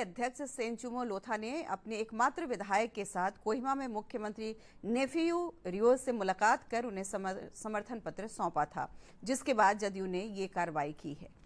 अध्यक्ष सेंचुमो लोथा ने अपने एकमात्र विधायक के साथ कोहिमा में मुख्यमंत्री नेफियू रियो से मुलाकात कर उन्हें समर्थन पत्र सौंपा था जिसके बाद जदयू ने ये कार्रवाई की है